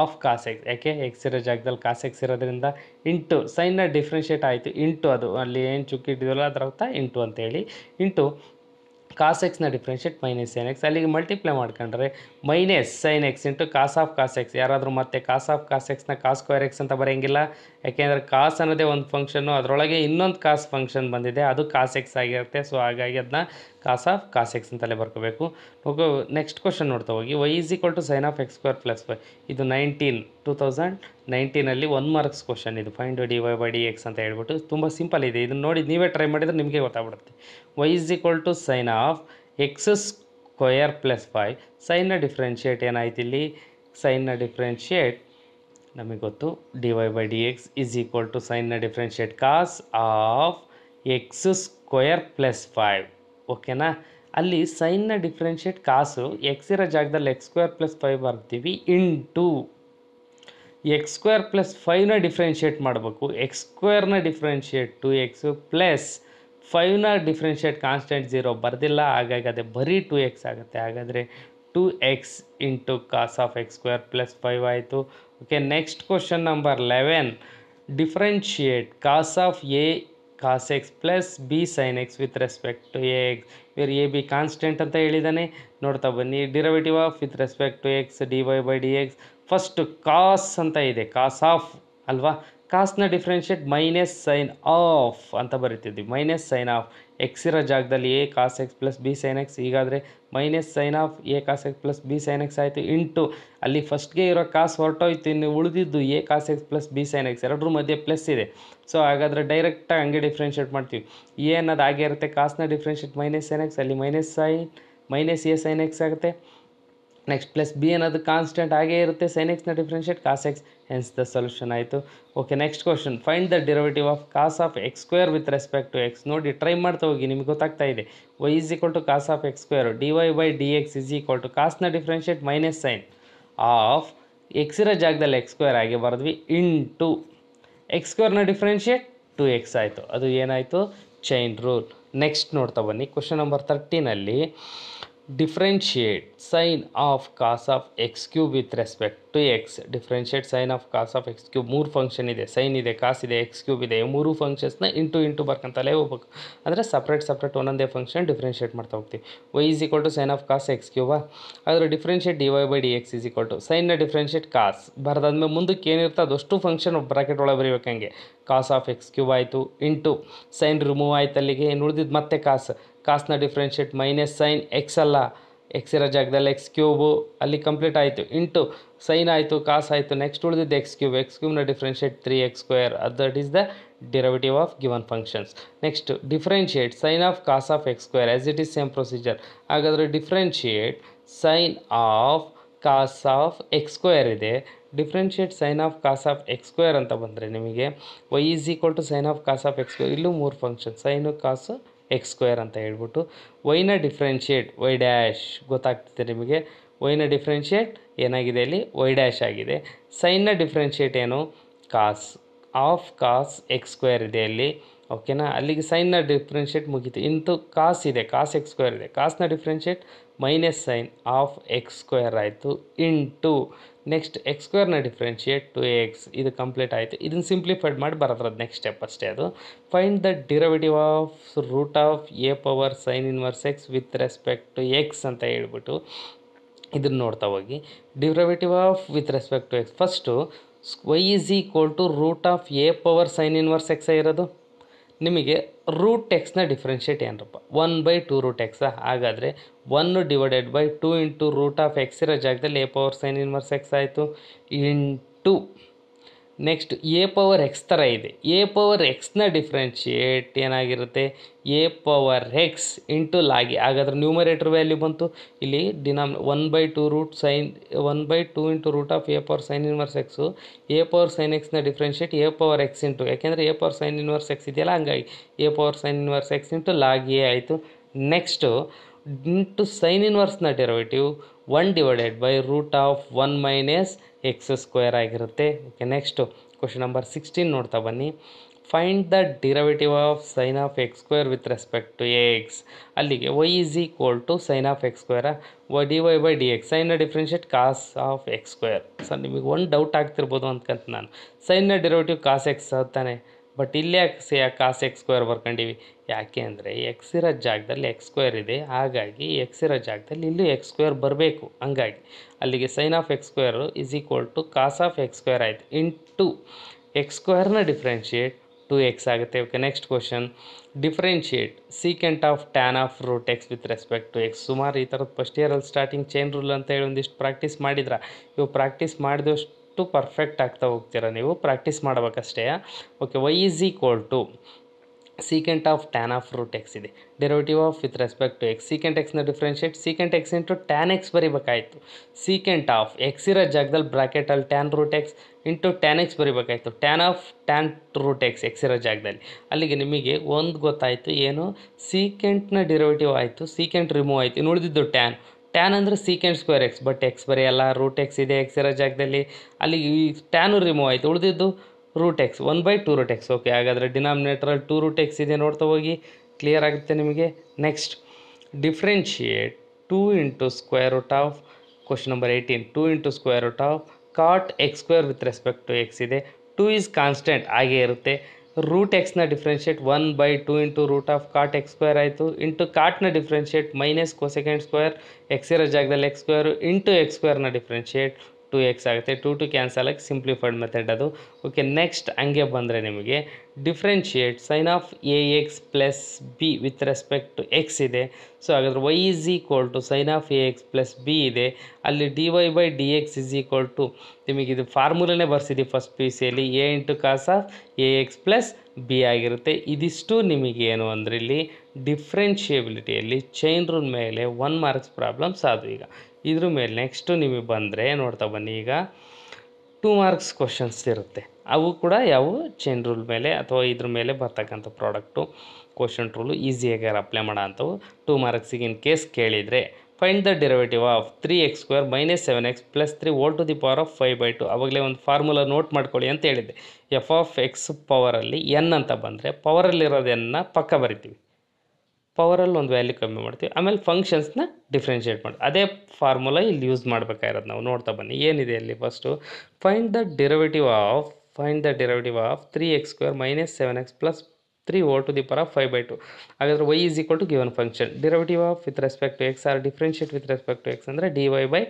of cos x ಯಾಕೆ ಎಕ್ಸ್ ಇರೋ ಜಾಗದಲ್ಲಿ ಕಾಸ್ ಎಕ್ಸ್ ಇರೋದ್ರಿಂದ ಇಂಟು ಸೈನ್ನ ಡಿಫ್ರೆನ್ಷಿಯೇಟ್ ಆಯಿತು ಇಂಟು ಅದು ಅಲ್ಲಿ ಏನು ಚುಕ್ಕಿ ಇಟ್ಟಿದ್ವಲ್ಲ ಅದರ ಅರ್ಥ ಇಂಟು ಅಂತೇಳಿ ಇಂಟು ಕಾಸ್ ಎಕ್ಸ್ನ ಡಿಫ್ರೆನ್ಷಿಯೇಟ್ ಮೈನಸ್ ಸೈನ್ ಎಕ್ಸ್ ಅಲ್ಲಿಗೆ ಮಲ್ಟಿಪ್ಲೈ ಮಾಡ್ಕೊಂಡ್ರೆ minus sine x into cos of cos x ಯಾರಾದರೂ ಮತ್ತೆ ಕಾಸ್ ಆಫ್ ಕಾಸ್ ಎಕ್ಸ್ನ ಕಾಸ್ ಸ್ಕ್ವೇರ್ ಎಕ್ಸ್ ಅಂತ ಬರೆಯಂಗಿಲ್ಲ ಯಾಕೆಂದರೆ ಕಾಸ್ ಅನ್ನೋದೇ ಒಂದು ಫಂಕ್ಷನ್ನು ಅದರೊಳಗೆ ಇನ್ನೊಂದು ಕಾಸ್ ಫಂಕ್ಷನ್ ಬಂದಿದೆ ಅದು ಕಾಸ್ ಎಕ್ಸ್ ಆಗಿರುತ್ತೆ ಸೊ ಹಾಗಾಗಿ ಅದನ್ನ ಕಾಸ್ ಆಫ್ ಕಾಸ್ ಎಕ್ಸ್ ಅಂತಲೇ ಬರ್ಕೋಬೇಕು ನೆಕ್ಸ್ಟ್ ಕ್ವಶನ್ ನೋಡ್ತಾ ಹೋಗಿ y is equal to sine of x square plus five ಇದು ನೈನ್ಟೀನ್ ಟೂ ತೌಸಂಡ್ ನೈನ್ಟೀನಲ್ಲಿ ಒನ್ ಮಾರ್ಕ್ಸ್ ಕ್ವಶನ್ ಇದು find d y by d x ಅಂತ ಹೇಳ್ಬಿಟ್ಟು ತುಂಬ ಸಿಂಪಲ್ ಇದೆ ಇದನ್ನು ನೋಡಿ ನೀವೇ ಟ್ರೈ ಮಾಡಿದರೆ ನಿಮಗೆ ಗೊತ್ತಾಗ್ಬಿಡುತ್ತೆ y is equal to sine of x square plus five ಸೈನ್ನ ಡಿಫ್ರೆನ್ಷಿಯೇಟ್ ಏನಾಯ್ತು ಇಲ್ಲಿ ಸೈನ್ನ ಡಿಫ್ರೆನ್ಷಿಯೇಟ್ ನಮಗೆ ಗೊತ್ತು d y by d x is equal to ಸೈನ್ನ differentiate cos of x square plus five ಓಕೆನಾ ಅಲ್ಲಿ ಸೈನ್ನ ಡಿಫ್ರೆನ್ಷಿಯೇಟ್ ಕಾಸು ಎಕ್ಸ್ ಇರೋ ಜಾಗದಲ್ಲಿ ಎಕ್ಸ್ ಸ್ಕ್ವೇರ್ ಪ್ಲಸ್ ಫೈವ್ ಬರ್ತೀವಿ ಇಂಟು ಎಕ್ಸ್ ಸ್ಕ್ವೇರ್ ಪ್ಲಸ್ ಫೈವ್ನ ಡಿಫ್ರೆನ್ಷಿಯೇಟ್ ಮಾಡಬೇಕು ಎಕ್ಸ್ ಸ್ಕ್ವೇರ್ನ ಡಿಫ್ರೆನ್ಷಿಯೇಟ್ ಟು ಎಕ್ಸ್ ಪ್ಲಸ್ ಫೈವ್ನ ಡಿಫ್ರೆನ್ಷಿಯೇಟ್ ಕಾನ್ಸ್ಟೆಂಟ್ ಝೀರೋ ಬರೆದಿಲ್ಲ ಹಾಗಾಗಿ ಅದೇ ಬರೀ ಟು ಎಕ್ಸ್ ಆಗುತ್ತೆ ಹಾಗಾದರೆ two x into cos of x square plus five ಆಯಿತು okay next question number eleven differentiate cos of a cos x plus b sine x with respect to x ಇವರು a b constant ಅಂತ ಹೇಳಿದ್ದಾನೆ ನೋಡ್ತಾ ಬನ್ನಿ derivative of with respect to x d y by d x first cos ಅಂತ ಇದೆ cos of ಅಲ್ವಾ ಕಾಸ್ನ differentiate minus sine of ಅಂತ ಬರಿತಿದ್ವಿ ಮೈನಸ್ ಸೈನ್ ಆಫ್ ಎಕ್ಸ್ ಇರೋ ಜಾಗದಲ್ಲಿ a cos x plus b sine x ಹೀಗಾದರೆ minus sine of a cos x plus b sine x ಆಯಿತು ಇಂಟು ಅಲ್ಲಿ ಫಸ್ಟ್ಗೆ ಇರೋ ಕಾಸ್ ಹೊರಟೋಯ್ತು ಇನ್ನು ಉಳಿದಿದ್ದು a cos x plus b sine x ಎರಡರ ಮಧ್ಯೆ ಪ್ಲಸ್ ಇದೆ ಸೊ ಹಾಗಾದರೆ ಡೈರೆಕ್ಟಾಗಿ ಹಂಗೆ ಡಿಫ್ರೆನ್ಷಿಯೇಟ್ ಮಾಡ್ತೀವಿ ಎ ಅನ್ನೋದು ಹಾಗೆ ಇರುತ್ತೆ ಕಾಸ್ನ ಡಿಫ್ರೆನ್ಷಿಯೇಟ್ ಮೈನಸ್ ಸೈನ್ ಎಕ್ಸ್ ಅಲ್ಲಿ minus sine minus a sine x ಆಗುತ್ತೆ ನೆಕ್ಸ್ಟ್ ಪ್ಲಸ್ ಬಿ ಅನ್ನೋದು ಕಾನ್ಸ್ಟೆಂಟ್ ಹಾಗೇ ಇರುತ್ತೆ ಸೈನ್ ಎಕ್ಸ್ನ differentiate cos x hence the solution ಆಯಿತು okay next question find the derivative of cos of x square with respect to x ನೋಡಿ try ಮಾಡ್ತಾ ಹೋಗಿ ನಿಮಗೆ ಗೊತ್ತಾಗ್ತಾ ಇದೆ y is equal to cos of x square d y by d x is equal to ಕಾಸ್ನ differentiate minus sine of x ಜಾಗದಲ್ಲಿ x square ಆಗಿ ಬರೆದ್ವಿ ಇನ್ ಟು ಎಕ್ಸ್ ಸ್ಕ್ವೇರ್ನ ಡಿಫ್ರೆನ್ಷಿಯೇಟ್ ಟು ಎಕ್ಸ್ ಆಯಿತು ಅದು ಏನಾಯಿತು ಚೈನ್ ರೂಲ್ ನೆಕ್ಸ್ಟ್ ನೋಡ್ತಾ ಬನ್ನಿ ಕ್ವಶನ್ ನಂಬರ್ ತರ್ಟೀನಲ್ಲಿ differentiate sine of cos of x cube with respect to x differentiate sine of cos of x cube ಮೂರು ಫಂಕ್ಷನ್ ಇದೆ ಸೈನ್ ಇದೆ ಕಾಸ್ ಇದೆ ಎಕ್ಸ್ ಕ್ಯೂಬ್ ಇದೆ ಮೂರು ಫಂಕ್ಷನ್ಸ್ನ ಇಂಟು ಇಂಟು ಬರ್ಕಂತಲೇ ಹೋಗ್ಬೇಕು ಅಂದರೆ ಸಪ್ರೇಟ್ ಸಪ್ರೇಟ್ ಒಂದೊಂದೇ ಫಂಕ್ಷನ್ ಡಿಫ್ರೆನ್ಷಿಯೇಟ್ ಮಾಡ್ತಾ ಹೋಗ್ತೀವಿ y is equal to sine of cos x ಕ್ಯೂವಾ ಆದರೆ differentiate d y by d x is equal to ಸೈನ್ನ ಡಿಫ್ರೆನ್ಷಿಯೇಟ್ ಕಾಸ್ ಬರೋದಾದ್ಮೇಲೆ ಮುಂದಕ್ಕೆ ಏನಿರುತ್ತೆ ಅದಷ್ಟು ಫಂಕ್ಷನ್ ಬ್ರಾಕೆಟ್ ಒಳಗೆ ಬರೀಬೇಕು ಹಂಗೆ ಕಾಸ್ ಆಫ್ ಎಕ್ಸ್ ಕ್ಯೂಬ್ ಆಯಿತು ಇಂಟು ಸೈನ್ ರಿಮೂವ್ ಆಯ್ತು ಅಲ್ಲಿಗೆ ಏನು ಉಳಿದಿದ್ದು ಮತ್ತೆ ಕಾಸ್ ಕಾಸ್ನ ಡಿಫ್ರೆನ್ಷಿಯೇಟ್ ಮೈನಸ್ ಸೈನ್ ಎಕ್ಸ್ ಅಲ್ಲ ಎಕ್ಸ್ ಇರೋ ಜಾಗದಲ್ಲಿ ಎಕ್ಸ್ ಕ್ಯೂಬು ಅಲ್ಲಿ ಕಂಪ್ಲೀಟ್ ಆಯಿತು ಇಂಟು ಸೈನ್ ಆಯಿತು ಕಾಸ್ ಆಯಿತು ನೆಕ್ಸ್ಟ್ ಉಳಿದಿದ್ದು ಎಕ್ಸ್ ಕ್ಯೂಬ್ ಎಕ್ಸ್ ಕ್ಯೂಬ್ನ differentiate three x square that is the derivative of given functions next differentiate sine of cos of x square as it is same procedure ಹಾಗಾದರೆ differentiate sine of cos of x square ಇದೆ differentiate sine of cos of x square ಅಂತ ಬಂದರೆ ನಿಮಗೆ y is equal to sine of cos of x square ಇಲ್ಲೂ ಮೂರು function sine cos X square ಅಂತ ಹೇಳ್ಬಿಟ್ಟು ವೈನ differentiate Y dash ಗೊತ್ತಾಗ್ತಿದೆ ನಿಮಗೆ ವೈನ ಡಿಫ್ರೆನ್ಷಿಯೇಟ್ ಏನಾಗಿದೆ ಇಲ್ಲಿ ವೈ ಡ್ಯಾಶ್ ಆಗಿದೆ ಸೈನ್ನ ಡಿಫ್ರೆನ್ಷಿಯೇಟ್ ಏನು cos of cos x square ಇದೆ ಅಲ್ಲಿ ಓಕೆನಾ ಅಲ್ಲಿಗೆ ಸೈನ್ನ ಡಿಫ್ರೆನ್ಷಿಯೇಟ್ ಮುಗೀತು ಇಂತು ಕಾಸ್ ಇದೆ ಕಾಸ್ ಎಕ್ಸ್ ಸ್ಕ್ವೇರ್ ಇದೆ ಕಾಸ್ನ differentiate minus sine of x square ಆಯಿತು ಇಂಟು ನೆಕ್ಸ್ಟ್ ಎಕ್ಸ್ ಸ್ಕ್ವೇರ್ನ ಡಿಫ್ರೆನ್ಷಿಯೇಟ್ ಟು ಎಕ್ಸ್ ಇದು ಕಂಪ್ಲೀಟ್ ಆಯಿತು ಇದನ್ನು ಸಿಂಪ್ಲಿಫೈಡ್ ಮಾಡಿ ಬರೋದ್ರದ್ದು ನೆಕ್ಸ್ಟ್ ಸ್ಟೆಪ್ ಅಷ್ಟೇ ಅದು find the derivative of root of a power sine inverse x with respect to x ಅಂತ ಹೇಳ್ಬಿಟ್ಟು ಇದನ್ನು ನೋಡ್ತಾ ಹೋಗಿ derivative of with respect to x first y is equal to root of a power sine inverse x ಇರೋದು ನಿಮಗೆ root ಎಕ್ಸ್ನ differentiate ಏನರಪ್ಪ one by two root ಎಕ್ಸಾ ಹಾಗಾದರೆ one divided by two into root of x ಇರೋ ಜಾಗದಲ್ಲಿ a power sine inverse x ಆಯಿತು into next a power x ಥರ ಇದೆ ಎ ಪವರ್ ಎಕ್ಸ್ನ ಡಿಫ್ರೆನ್ಷಿಯೇಟ್ ಏನಾಗಿರುತ್ತೆ ಎ ಪವರ್ ಎಕ್ಸ್ ಇಂಟು ಲಾಗಿ ಹಾಗಾದ್ರೆ ನ್ಯೂಮರೇಟರ್ ವ್ಯಾಲ್ಯೂ ಬಂತು ಇಲ್ಲಿ ಡಿನಾಮ್ one by two root sine one by two into root of a power sine inverse x a power sine ಎಕ್ಸ್ನ differentiate A power x into ಯಾಕೆಂದರೆ a power sine inverse x ಇದೆಯಲ್ಲ ಹಂಗಾಗಿ a power sine inverse x into ಲಾಗಿ ಆಯಿತು next into sine ಇನ್ವರ್ಸ್ನ derivative one divided by root of one minus x square ಆಗಿರುತ್ತೆ okay next question number sixteen ನೋಡ್ತಾ ಬನ್ನಿ find the derivative of sine of x square with respect to x ಅಲ್ಲಿಗೆ y is equal to sine of x ಸ್ಕ್ವೇರ y d y by d x ಸೈನ್ನ differentiate cos of x square sir ನಿಮಗೆ ಒಂದು doubt ಆಗ್ತಿರ್ಬೋದು ಅಂತಕಂತ ನಾನು ಸೈನ್ನ derivative cos x ತಾನೆ ಬಟ್ ಇಲ್ಲೇ ಎಕ್ಸ್ ಕಾಸ್ ಎಕ್ಸ್ ಸ್ಕ್ವೇರ್ ಬರ್ಕೊಂಡಿವಿ ಯಾಕೆ ಅಂದರೆ ಎಕ್ಸ್ ಇರೋ ಜಾಗದಲ್ಲಿ ಎಕ್ಸ್ ಸ್ಕ್ವೇರ್ ಇದೆ ಹಾಗಾಗಿ ಎಕ್ಸ್ ಇರೋ ಜಾಗದಲ್ಲಿ ಇಲ್ಲೂ ಎಕ್ಸ್ ಸ್ಕ್ವೇರ್ ಬರಬೇಕು ಹಂಗಾಗಿ ಅಲ್ಲಿಗೆ sine of x square is equal to cos of x square ಆಯಿತು ಇನ್ ಟು ಎಕ್ಸ್ ಸ್ಕ್ವೇರ್ನ ಡಿಫ್ರೆನ್ಷಿಯೇಟ್ ಟು ಎಕ್ಸ್ ಆಗುತ್ತೆ okay next question differentiate secant of tan of root x with respect to x ಸುಮಾರು ಈ ಥರದ first ಇಯರಲ್ಲಿ starting chain rule ಅಂತ ಹೇಳಿ ಒಂದಿಷ್ಟು ಪ್ರಾಕ್ಟೀಸ್ ಮಾಡಿದ್ರೆ ಇವು ಪ್ರಾಕ್ಟೀಸ್ ಮಾಡಿದಷ್ಟು ಟು ಪರ್ಫೆಕ್ಟ್ ಆಗ್ತಾ ಹೋಗ್ತೀರಾ ನೀವು ಪ್ರಾಕ್ಟೀಸ್ ಮಾಡಬೇಕಷ್ಟೇ okay y is equal to secant of tan of root x ಇದೆ derivative of with respect to x secant ಎಕ್ಸ್ನ differentiate secant x into tan x ಬರಿಬೇಕಾಯಿತು ಸೀಕೆಂಟ್ ಆಫ್ ಎಕ್ಸ್ ಇರೋ ಜಾಗದಲ್ಲಿ ಬ್ರಾಕೆಟಲ್ಲಿ tan root x into tan x ಬರಿಬೇಕಾಯಿತು tan of tan root x x ಇರೋ ಜಾಗದಲ್ಲಿ ಅಲ್ಲಿಗೆ ನಿಮಗೆ ಒಂದು ಗೊತ್ತಾಯಿತು ಏನು ಸೀಕೆಂಟ್ನ ಡಿರೋಟಿವ್ ಆಯಿತು ಸೀಕೆಂಟ್ ರಿಮೂವ್ ಆಯಿತು ಇನ್ನು ಉಳಿದಿದ್ದು ಟ್ಯಾನ್ ಟ್ಯಾನ್ ಅಂದರೆ secant square x but x ಬರೆಯಲ್ಲ ರೂಟ್ ಎಕ್ಸ್ ಇದೆ ಎಕ್ಸ್ ಇರೋ ಜಾಗದಲ್ಲಿ ಅಲ್ಲಿ ಈ ಟ್ಯಾನು ರಿಮೂವ್ ಆಯಿತು ಉಳಿದಿದ್ದು root x one by two root x okay ಹಾಗಾದರೆ ಡಿನಾಮಿನೇಟ್ರಲ್ಲಿ ಟೂ ರೂಟ್ ಎಕ್ಸ್ ಇದೆ ನೋಡ್ತಾ ಹೋಗಿ ಕ್ಲಿಯರ್ ಆಗುತ್ತೆ ನಿಮಗೆ next differentiate two into square root of question number eighteen two into square root of cot x square with respect to x ಇದೆ two is constant ಹಾಗೇ ಇರುತ್ತೆ ರೂಟ್ ಎಕ್ಸ್ನ differentiate one by two into root of cot x square ಆಯಿತು into ಕಾಟ್ನ differentiate minus cosecant square x ಇರೋ ಜಾಗದಲ್ಲಿ x square into x ಸ್ಕ್ವೇರ್ನ differentiate two x ಆಗುತ್ತೆ ಟು ಟು ಕ್ಯಾನ್ಸಲ್ ಆಗಿ ಸಿಂಪ್ಲಿಫೈಡ್ ಮೆಥಡ್ ಅದು ಓಕೆ ನೆಕ್ಸ್ಟ್ ಹಂಗೆ ಬಂದರೆ ನಿಮಗೆ differentiate sine of a x plus b with respect to x ಇದೆ ಸೊ ಹಾಗಾದ್ರೆ y is equal to sine of a x plus b ಇದೆ ಅಲ್ಲಿ d y by d x is equal to ನಿಮಗೆ ಇದು ಫಾರ್ಮುಲಾನೇ ಬರ್ಸಿದ್ದೀವಿ ಫಸ್ಟ್ ಪಿ ಸಿಯಲ್ಲಿ a into cos of a x plus b ಆಗಿರುತ್ತೆ ಇದಿಷ್ಟು ನಿಮಗೇನು ಅಂದರೆ ಇಲ್ಲಿ ಡಿಫ್ರೆನ್ಷಿಯಬಿಲಿಟಿಯಲ್ಲಿ ಚೈನ್ ರೂಲ್ ಮೇಲೆ ಒನ್ ಮಾರ್ಕ್ಸ್ ಪ್ರಾಬ್ಲಮ್ಸ್ ಆದವು ಈಗ ಇದ್ರ ಮೇಲೆ ನೆಕ್ಸ್ಟು ನಿಮಗೆ ಬಂದರೆ ನೋಡ್ತಾ ಬನ್ನಿ ಈಗ ಟೂ ಮಾರ್ಕ್ಸ್ ಕ್ವಶನ್ಸ್ ಇರುತ್ತೆ ಅವು ಕೂಡ ಯಾವ ಚೈನ್ ರೂಲ್ ಮೇಲೆ ಅಥವಾ ಇದ್ರ ಮೇಲೆ ಬರ್ತಕ್ಕಂಥ ಪ್ರಾಡಕ್ಟು ಕ್ವಶನ್ ರೂಲು ಈಸಿಯಾಗಿ ಅಪ್ಲೈ ಮಾಡೋ ಅಂಥವು ಟೂ ಮಾರ್ಕ್ಸಿಗೆ ಇನ್ ಕೇಸ್ ಕೇಳಿದರೆ find the derivative of three x square minus seven x plus three whole to the power of five by two ಆವಾಗಲೇ ಒಂದು ಫಾರ್ಮುಲಾ ನೋಟ್ ಮಾಡ್ಕೊಳ್ಳಿ ಅಂತ ಹೇಳಿದ್ದೆ ಎಫ್ ಆಫ್ ಎಕ್ಸ್ ಪವರಲ್ಲಿ ಎನ್ ಅಂತ ಬಂದರೆ ಪವರಲ್ಲಿರೋದು ಎನ್ನ ಪಕ್ಕ ಬರಿತೀವಿ ಪವರಲ್ಲಿ ಒಂದು ವ್ಯಾಲ್ಯೂ ಕಮ್ಮಿ ಮಾಡ್ತೀವಿ ಆಮೇಲೆ ಫಂಕ್ಷನ್ಸ್ನ ಡಿಫ್ರೆನ್ಷಿಯೇಟ್ ಮಾಡಿ ಅದೇ ಫಾರ್ಮುಲಾ ಇಲ್ಲಿ ಯೂಸ್ ಮಾಡಬೇಕಾಗಿರೋದು ನಾವು ನೋಡ್ತಾ ಬನ್ನಿ ಏನಿದೆ ಅಲ್ಲಿ first find the derivative of find the derivative of three x square minus seven x plus three whole to the power of five by two ಹಾಗಾದರೆ y is equal to given function derivative of with respect to x or differentiate with respect to x ಅಂದರೆ d y by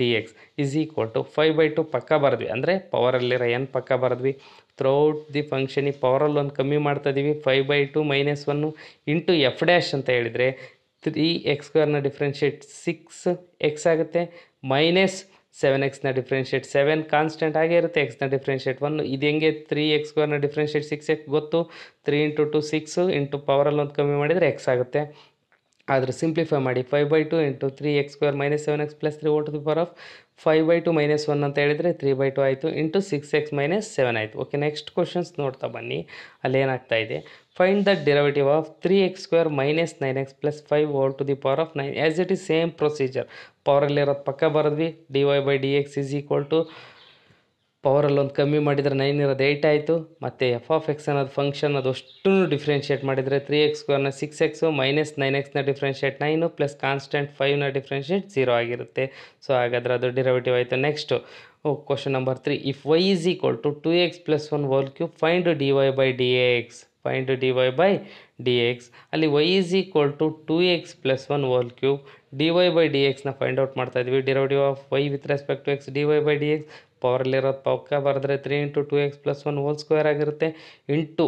d x is equal to five by two ಪಕ್ಕ ಬರ್ದ್ವಿ ಅಂದರೆ ಪವರಲ್ಲಿರೋ ಏನು ಪಕ್ಕ ಬರ್ದ್ವಿ throughout the function ಈ ಪವರಲ್ಲಿ ಒಂದು ಕಮ್ಮಿ ಮಾಡ್ತಾ ಇದ್ದೀವಿ five by two minus one into f dash ಅಂತ ಹೇಳಿದರೆ ತ್ರೀ ಎಕ್ಸ್ ಸ್ಕ್ವೇರ್ನ ಡಿಫ್ರೆನ್ಷಿಯೇಟ್ ಸಿಕ್ಸ್ ಎಕ್ಸ್ ಆಗುತ್ತೆ ಮೈನಸ್ ಸೆವೆನ್ ಎಕ್ಸ್ನ ಡಿಫ್ರೆನ್ಷಿಯೇಟ್ ಸೆವೆನ್ ಕಾನ್ಸ್ಟೆಂಟ್ ಆಗೇ ಇರುತ್ತೆ ಎಕ್ಸ್ನ ಡಿಫ್ರೆನ್ಷಿಯೇಟ್ ಒನ್ ಇದು ಹೆಂಗೆ ತ್ರೀ ಎಕ್ಸ್ ಸ್ಕ್ವೇರ್ನ ಡಿಫ್ರೆನ್ಷಿಯೇಟ್ ಸಿಕ್ಸ್ ಎಕ್ಸ್ ಗೊತ್ತು three into two six into ಪವರಲ್ಲಿ ಒಂದು ಕಮ್ಮಿ ಮಾಡಿದರೆ ಎಕ್ಸ್ ಆಗುತ್ತೆ ಆದರೆ ಸಿಂಪ್ಲಿಫೈ ಮಾಡಿ five by two into three x square minus seven x plus three whole to the power of five by two minus one ಅಂತ ಹೇಳಿದರೆ ತ್ರೀ ಬೈ ಟು ಆಯಿತು into six x minus seven ಆಯಿತು okay next questions ನೋಡ್ತಾ ಬನ್ನಿ ಏನಾಗ್ತಾ ಇದೆ find the derivative of three x square minus nine x plus five whole to the power of nine as it is same procedure ಪವರಲ್ಲಿರೋದು ಪಕ್ಕ ಬರೆದ್ವಿ d y by d x is equal to ಪವರಲ್ಲಿ ಒಂದು ಕಮ್ಮಿ ಮಾಡಿದರೆ nine ಇರೋದು eight ಆಯಿತು ಮತ್ತು ಎಫ್ ಆಫ್ ಎಕ್ಸ್ ಅನ್ನೋದು ಫಂಕ್ಷನ್ ಅದು ಅಷ್ಟು ಡಿಫ್ರೆನ್ಷಿಯೇಟ್ ಮಾಡಿದರೆ ತ್ರೀ ಎಕ್ಸ್ ಸ್ಕ್ವೇರ್ನ ಸಿಕ್ಸ್ ಎಕ್ಸು ಮೈನಸ್ ನೈನ್ ಎಕ್ಸ್ನ ಡಿಫ್ರೆನ್ಷಿಯೇಟ್ ನೈನು ಪ್ಲಸ್ ಕಾನ್ಸ್ಟೆಂಟ್ ಫೈವ್ನ ಡಿಫ್ರೆನ್ಷಿಯೇಟ್ ಝೀರೋ ಆಗಿರುತ್ತೆ ಸೊ ಹಾಗಾದರೆ ಅದು ಡಿರವೇಟಿವ್ ಆಯಿತು next question number three if y is equal to two x plus one whole cube find d y by d a x find d y by d x ಅಲ್ಲಿ y is equal to two x plus one whole cube d y by D ಎಕ್ಸ್ನ find out ಮಾಡ್ತಾ ಇದ್ವಿ derivative of y with respect to x d y by d x ಪವರಲ್ಲಿರೋದು ಪಕ್ಕ ಬರೆದ್ರೆ three into two x plus one whole square ಆಗಿರುತ್ತೆ into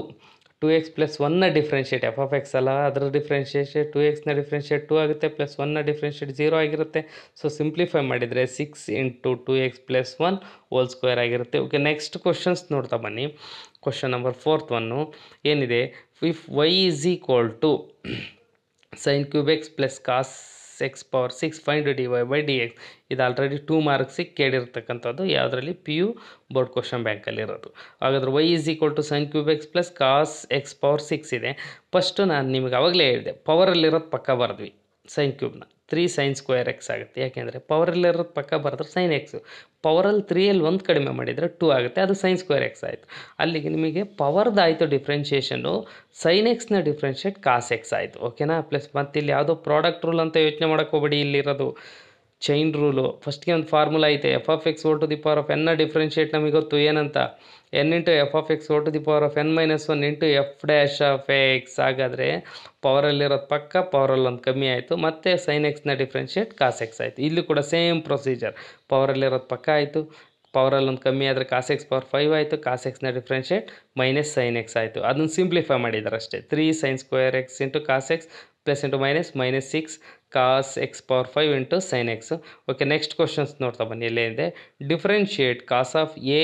two x plus ಒನ್ನ differentiate f of x ಅಲ್ಲ ಅದರ ಡಿಫ್ರೆನ್ಷಿಯೇಷನ್ ಟು ಎಕ್ಸ್ನ ಡಿಫ್ರೆನ್ಷಿಯೇಟ್ ಟೂ ಆಗುತ್ತೆ plus ಒನ್ನ ಡಿಫ್ರೆನ್ಷಿಯೇಟ್ ಜೀರೋ ಆಗಿರುತ್ತೆ ಸೊ ಸಿಂಪ್ಲಿಫೈ ಮಾಡಿದರೆ six into two x plus one whole square ಆಗಿರುತ್ತೆ ಓಕೆ ನೆಕ್ಸ್ಟ್ ಕ್ವಶನ್ಸ್ ನೋಡ್ತಾ ಬನ್ನಿ ಕ್ವಶನ್ ನಂಬರ್ ಫೋರ್ತ್ ಒನ್ನು ಏನಿದೆ if y is equal to sine cube x plus cos x power six find d y by d x ಇದು already two ಮಾರ್ಕ್ಸಿಗೆ ಕೇಳಿರ್ತಕ್ಕಂಥದ್ದು ಯಾವುದರಲ್ಲಿ P U board question ಬ್ಯಾಂಕಲ್ಲಿ ಇರೋದು ಹಾಗಾದ್ರೆ y is equal to sine cube x plus cos x power six ಇದೆ first ನಾನು ನಿಮಗೆ ಅವಾಗಲೇ ಹೇಳಿದೆ ಪವರಲ್ಲಿರೋದು ಪಕ್ಕ ಬರೆದ್ವಿ ಸೈನ್ ಕ್ಯೂಬ್ನ ತ್ರೀ ಸೈನ್ ಸ್ಕ್ವೇರ್ ಎಕ್ಸ್ ಆಗುತ್ತೆ ಯಾಕೆಂದರೆ ಇರೋದು ಪಕ್ಕ ಬರೆದ್ರೆ ಸೈನ್ ಎಕ್ಸು ಪವರಲ್ಲಿ ತ್ರೀಯಲ್ಲಿ ಒಂದು ಕಡಿಮೆ ಮಾಡಿದರೆ ಟೂ ಆಗುತ್ತೆ ಅದು ಸೈನ್ ಸ್ಕ್ವೇರ್ ಎಕ್ಸ್ ಆಯಿತು ಅಲ್ಲಿಗೆ ನಿಮಗೆ ಪವರ್ದು ಆಯಿತು ಡಿಫ್ರೆನ್ಷಿಯೇಷನು ಸೈನ್ ಎಕ್ಸ್ನ ಡಿಫ್ರೆನ್ಷಿಯೇಟ್ ಕಾಸ್ ಎಕ್ಸ್ ಆಯಿತು ಓಕೆನಾ ಪ್ಲಸ್ ಮತ್ತು ಇಲ್ಲಿ ಯಾವುದೋ ಪ್ರಾಡಕ್ಟ್ ರೂಲ್ ಅಂತ ಯೋಚನೆ ಮಾಡೋಕ್ಕೋಗ್ಬೇಡಿ ಇಲ್ಲಿರೋದು ಚೈನ್ ರೂಲು ಫಸ್ಟ್ಗೆ ಒಂದು ಫಾರ್ಮುಲಾ ಐತೆ f of x whole to the power of ಎನ್ನ ಡಿಫ್ರೆನ್ಷಿಯೇಟ್ ನಮಗೆ ಗೊತ್ತು ಏನಂತ n into f of x whole to the power of n minus one into f dash of x ಹಾಗಾದರೆ ಪವರಲ್ಲಿರೋದು ಪಕ್ಕ ಪವರಲ್ಲಿ ಒಂದು ಕಮ್ಮಿ ಆಯಿತು ಮತ್ತು ಸೈನ್ ಎಕ್ಸ್ನ ಡಿಫ್ರೆನ್ಷಿಯೇಟ್ ಕಾಸ್ ಎಕ್ಸ್ ಆಯಿತು ಇಲ್ಲಿ ಕೂಡ ಸೇಮ್ ಪ್ರೊಸೀಜರ್ ಪವರಲ್ಲಿರೋದು ಪಕ್ಕ ಆಯಿತು ಪವರಲ್ಲಿ ಒಂದು ಕಮ್ಮಿ ಆದರೆ ಕಾಸ್ ಎಕ್ಸ್ ಪವರ್ ಫೈವ್ ಆಯಿತು ಕಾಸ್ ಎಕ್ಸ್ನ ಡಿಫ್ರೆನ್ಷಿಯೇಟ್ ಮೈನಸ್ ಸೈನ್ ಎಕ್ಸ್ ಆಯಿತು ಅದನ್ನು ಸಿಂಪ್ಲಿಫೈ ಮಾಡಿದ್ದಾರೆ ಅಷ್ಟೇ three sine square x into cos x plus into minus minus six cos x power five into sine x okay next questions ನೋಡ್ತಾ ಬನ್ನಿ ಎಲ್ಲೇ ಇದೆ differentiate cos of a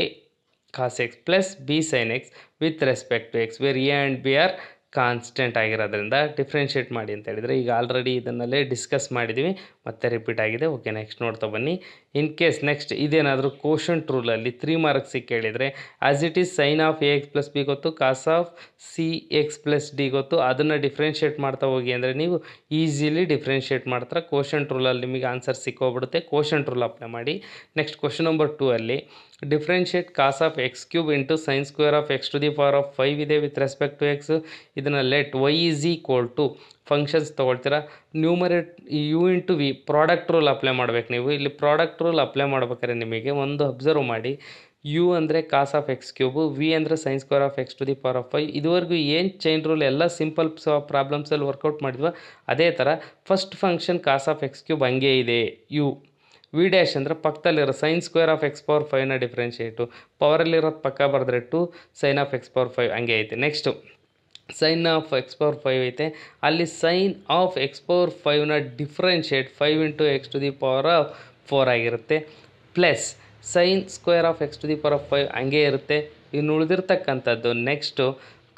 cos x plus b sine x with respect to x where a and b are constant ಆಗಿರೋದ್ರಿಂದ differentiate ಮಾಡಿ ಅಂತ ಹೇಳಿದರೆ ಈಗ already ಇದನ್ನಲ್ಲೇ discuss ಮಾಡಿದ್ದೀವಿ ಮತ್ತೆ ರಿಪೀಟ್ ಆಗಿದೆ ಓಕೆ ನೆಕ್ಸ್ಟ್ ನೋಡ್ತಾ ಬನ್ನಿ ಇನ್ ಕೇಸ್ ನೆಕ್ಸ್ಟ್ ಇದೇನಾದರೂ ಕೋಷನ್ ಟ್ರೂಲಲ್ಲಿ ತ್ರೀ ಸಿಕ್ಕಿ ಕೇಳಿದರೆ as it is sine of a x plus b ಗೊತ್ತು cos of c x plus d ಗೊತ್ತು ಅದನ್ನು ಡಿಫ್ರೆನ್ಷಿಯೇಟ್ ಮಾಡ್ತಾ ಹೋಗಿ ಅಂದರೆ ನೀವು ಈಸಿಲಿ ಡಿಫ್ರೆನ್ಷಿಯೇಟ್ ಮಾಡ್ತಾರೆ ಕೋಷನ್ ಟ್ರೂಲಲ್ಲಿ ನಿಮಗೆ ಆನ್ಸರ್ ಸಿಕ್ಕೋಗ್ಬಿಡುತ್ತೆ ಕೋಷನ್ ಟ್ರೂಲ್ ಅಪ್ಲೈ ಮಾಡಿ ನೆಕ್ಸ್ಟ್ ಕ್ವಶನ್ ನಂಬರ್ ಟೂ ಅಲ್ಲಿ differentiate cos of x cube into sines square of x to the power of five ಇದೆ ವಿತ್ ರೆಸ್ಪೆಕ್ಟ್ ಟು ಎಕ್ಸ್ ಇದನ್ನು let y is equal to functions ತೊಗೊಳ್ತೀರಾ numerate u into v product rule apply ಮಾಡ್ಬೇಕು ನೀವು ಇಲ್ಲಿ product rule apply ಮಾಡ್ಬೇಕಾದ್ರೆ ನಿಮಗೆ ಒಂದು observe ಮಾಡಿ ಯು ಅಂದರೆ cos of x cube v ಅಂದರೆ sines square of x to the power of five ಇದುವರೆಗೂ ಏನು ಚೈನ್ ರೂಲ್ ಎಲ್ಲ ಸಿಂಪಲ್ ಪ್ರಾಬ್ಲಮ್ಸಲ್ಲಿ ವರ್ಕೌಟ್ ಮಾಡಿದ್ವೋ ಅದೇ ಥರ first function cos of x cube ಹಂಗೆ ಇದೆ ಯು ವಿ ಡ್ಯಾಶ್ ಅಂದರೆ ಪಕ್ಕದಲ್ಲಿರೋ sines square of x power ಫೈವ್ನ ಡಿಫ್ರೆನ್ಷಿಯೇಟು ಪವರಲ್ಲಿರೋದು ಪಕ್ಕ ಬರೆದ್ರೆ two sine of x power five ಹಂಗೆ ಐತೆ next sine of x power five ಐತೆ ಅಲ್ಲಿ ಸೈನ್ ಆಫ್ ಎಕ್ಸ್ ಪವರ್ ಫೈವ್ನ differentiate five into x to the power of four ಆಗಿರುತ್ತೆ plus sine square of x to the power of five ಹಂಗೆ ಇರುತ್ತೆ ಇನ್ನು ಉಳಿದಿರ್ತಕ್ಕಂಥದ್ದು ನೆಕ್ಸ್ಟು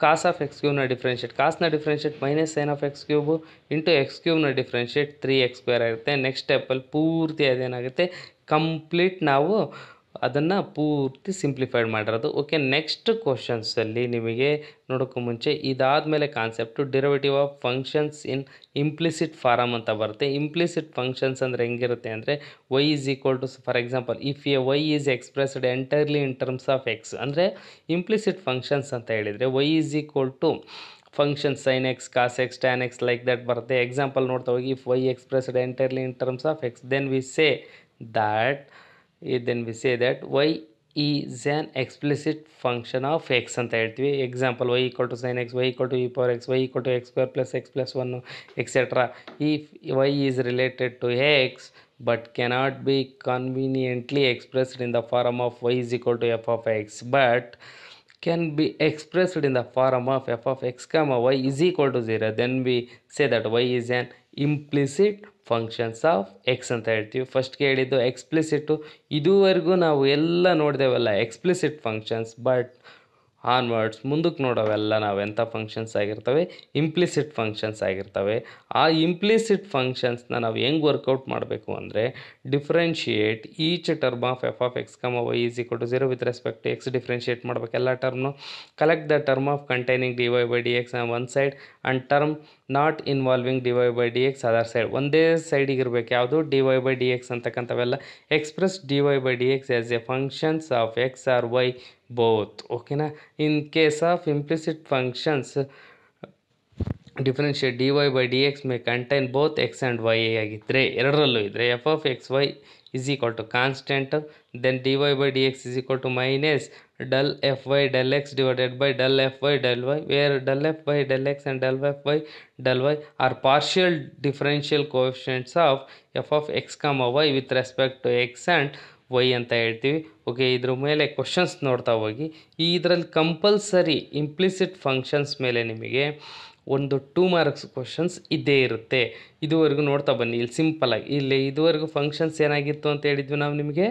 ಕಾಸ್ ಆಫ್ ಎಕ್ಸ್ ಕ್ಯೂಬ್ನ differentiate ಕಾಸ್ನ differentiate minus sine of x cube into x ಕ್ಯೂಬ್ನ differentiate three x square ಆಗುತ್ತೆ next ಸ್ಟೆಪ್ಪಲ್ಲಿ ಪೂರ್ತಿ ಅದೇನಾಗುತ್ತೆ ಕಂಪ್ಲೀಟ್ ನಾವು ಅದನ್ನು ಪೂರ್ತಿ ಸಿಂಪ್ಲಿಫೈಡ್ ಮಾಡಿರೋದು ಓಕೆ ನೆಕ್ಸ್ಟ್ ಕ್ವಶನ್ಸಲ್ಲಿ ನಿಮಗೆ ನೋಡೋಕ್ಕೂ ಮುಂಚೆ ಇದಾದ ಮೇಲೆ concept derivative of functions in implicit form ಅಂತ ಬರುತ್ತೆ ಇಂಪ್ಲಿಸಿಟ್ ಫಂಕ್ಷನ್ಸ್ ಅಂದರೆ ಹೆಂಗಿರುತ್ತೆ ಅಂದರೆ y is equal to for example if a y is expressed entirely in terms of x ಅಂದರೆ ಇಂಪ್ಲಿಸಿಟ್ ಫಂಕ್ಷನ್ಸ್ ಅಂತ ಹೇಳಿದರೆ y is equal to function sine x cos x tan x like that ಬರುತ್ತೆ example ನೋಡ್ತಾ ಹೋಗಿ if y expressed entirely in terms of x then we say that then we say that y is an explicit function of x ಅಂತ ಹೇಳ್ತೀವಿ example y equal to sin x y equal to e power x y equal to x square plus x plus 1 etc. If y is related to x but cannot be conveniently expressed in the form of y is equal to f of x but can be expressed in the form of f of x comma y is equal to 0 then we say that y is an implicit functions of x ಅಂತ ಹೇಳ್ತೀವಿ ಫಸ್ಟ್ಗೆ ಹೇಳಿದ್ದು explicit ಇದುವರೆಗೂ ನಾವು ಎಲ್ಲ ನೋಡಿದೆವಲ್ಲ explicit functions but onwards ಮುಂದಕ್ಕೆ ನೋಡೋವೆಲ್ಲ ನಾವು ಎಂಥ ಫಂಕ್ಷನ್ಸ್ ಆಗಿರ್ತವೆ ಇಂಪ್ಲಿಸಿಟ್ ಫಂಕ್ಷನ್ಸ್ ಆಗಿರ್ತವೆ ಆ ಇಂಪ್ಲಿಸಿಟ್ ಫಂಕ್ಷನ್ಸ್ನ ನಾವು ಹೆಂಗೆ ವರ್ಕೌಟ್ ಮಾಡಬೇಕು ಅಂದರೆ differentiate each term of f of x comma y is equal to with respect to x differentiate ಮಾಡಬೇಕು ಎಲ್ಲ ಟರ್ಮ್ನು collect the term of containing d y by d x on one side and term not involving d y by d x other side ಒಂದೇ ಸೈಡಿಗೆ ಇರಬೇಕು ಯಾವುದು d y by d x ಅಂತಕ್ಕಂಥವೆಲ್ಲ express d y by d x as a functions of x or Y both ಓಕೆನಾ in case of implicit functions differentiate d y by d x may contain both x and y ಆಗಿದ್ದರೆ ಎರಡರಲ್ಲೂ ಇದ್ದರೆ f of x y is equal to constant then d y by d x is equal to minus del f y del x divided by del f y del y where del f y del x and del f y del y are partial differential coefficients of f of x comma y with respect to x and y ಅಂತ ಹೇಳ್ತೀವಿ okay ಇದ್ರ ಮೇಲೆ questions ನೋಡ್ತಾ ಹೋಗಿ ಈ ಇದರಲ್ಲಿ compulsory implicit functions ಮೇಲೆ ನಿಮಗೆ ಒಂದು ಟೂ ಮಾರ್ಕ್ಸ್ ಕ್ವಶನ್ಸ್ ಇದ್ದೇ ಇರುತ್ತೆ ಇದುವರೆಗೂ ನೋಡ್ತಾ ಬನ್ನಿ ಇಲ್ಲಿ ಆಗಿ ಇಲ್ಲಿ ಇದುವರೆಗೂ ಫಂಕ್ಷನ್ಸ್ ಏನಾಗಿತ್ತು ಅಂತ ಹೇಳಿದ್ವಿ ನಾವು ನಿಮಗೆ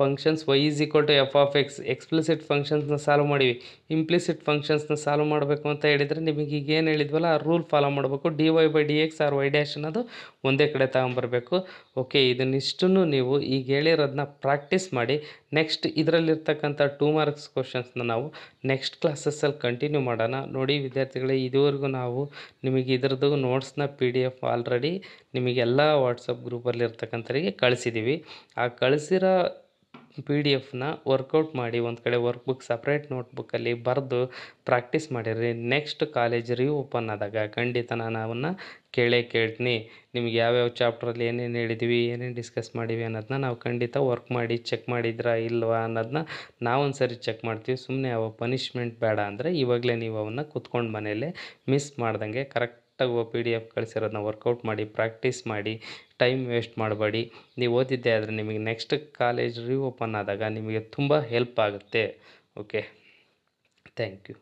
functions y is equal to f of x explicit ಫಂಕ್ಷನ್ಸ್ನ ಸಾಲ್ವ್ ಮಾಡಿವಿ ಇಂಪ್ಲಿಸಿಟ್ ಫಂಕ್ಷನ್ಸ್ನ ಸಾಲ್ವ್ ಮಾಡಬೇಕು ಅಂತ ಹೇಳಿದರೆ ನಿಮಗೆ ಈಗ ಏನು ಹೇಳಿದ್ವಲ್ಲ ಆ ರೂಲ್ ಫಾಲೋ ಮಾಡಬೇಕು d y by d x or y dash ಅನ್ನೋದು ಒಂದೇ ಕಡೆ ತಗೊಂಬರಬೇಕು ಓಕೆ ಇದನ್ನಿಷ್ಟು ನೀವು ಈಗ ಹೇಳಿರೋದನ್ನ ಪ್ರಾಕ್ಟೀಸ್ ಮಾಡಿ ನೆಕ್ಸ್ಟ್ ಇದರಲ್ಲಿರ್ತಕ್ಕಂಥ ಟೂ ಮಾರ್ಕ್ಸ್ ಕ್ವಶನ್ಸ್ನ ನಾವು ನೆಕ್ಸ್ಟ್ ಕ್ಲಾಸಸ್ಸಲ್ಲಿ ಕಂಟಿನ್ಯೂ ಮಾಡೋಣ ನೋಡಿ ವಿದ್ಯಾರ್ಥಿಗಳೇ ಇದುವರೆಗೂ ನಾವು ನಿಮಗೆ ಇದರದ್ದು ನೋಟ್ಸ್ನ ಪಿ ಡಿ ಎಫ್ ಆಲ್ರೆಡಿ ನಿಮಗೆಲ್ಲ ವಾಟ್ಸಪ್ ಗ್ರೂಪಲ್ಲಿರ್ತಕ್ಕಂಥವರಿಗೆ ಕಳಿಸಿದ್ದೀವಿ ಆ ಕಳಿಸಿರೋ ಪಿ ಡಿ ಎಫ್ನ ವರ್ಕೌಟ್ ಮಾಡಿ ಒಂದು ಕಡೆ ವರ್ಕ್ ಬುಕ್ ಸಪ್ರೇಟ್ ನೋಟ್ಬುಕ್ಕಲ್ಲಿ ಬರೆದು ಪ್ರಾಕ್ಟೀಸ್ ಮಾಡಿರಿ ನೆಕ್ಸ್ಟ್ ಕಾಲೇಜ್ ಓಪನ್ ಆದಾಗ ಖಂಡಿತ ನಾನು ಅವನ್ನ ಕೇಳೇ ಕೇಳ್ತೀನಿ ನಿಮ್ಗೆ ಯಾವ್ಯಾವ ಚಾಪ್ಟ್ರಲ್ಲಿ ಏನೇನು ಹೇಳಿದ್ದೀವಿ ಏನೇನು ಡಿಸ್ಕಸ್ ಮಾಡಿವಿ ಅನ್ನೋದನ್ನ ನಾವು ಖಂಡಿತ ವರ್ಕ್ ಮಾಡಿ ಚೆಕ್ ಮಾಡಿದ್ರಾ ಇಲ್ವಾ ಅನ್ನೋದನ್ನ ನಾವೊಂದು ಸರಿ ಚೆಕ್ ಮಾಡ್ತೀವಿ ಸುಮ್ಮನೆ ಅವ ಪನಿಷ್ಮೆಂಟ್ ಬೇಡ ಅಂದರೆ ಇವಾಗಲೇ ನೀವು ಅವನ್ನ ಕುತ್ಕೊಂಡು ಮನೇಲೆ ಮಿಸ್ ಮಾಡ್ದಂಗೆ ಕರೆಕ್ಟಾಗಿ ಪಿ ಡಿ ಎಫ್ ಕಳಿಸಿರೋದನ್ನ ವರ್ಕೌಟ್ ಮಾಡಿ ಪ್ರಾಕ್ಟೀಸ್ ಮಾಡಿ ಟೈಮ್ ವೇಸ್ಟ್ ಮಾಡಬೇಡಿ ನೀವು ಓದಿದ್ದೆ ಆದರೆ ನಿಮಗೆ ನೆಕ್ಸ್ಟ್ ಕಾಲೇಜ್ ಓಪನ್ ಆದಾಗ ನಿಮಗೆ ತುಂಬ ಹೆಲ್ಪ್ ಆಗುತ್ತೆ ಓಕೆ ಥ್ಯಾಂಕ್ ಯು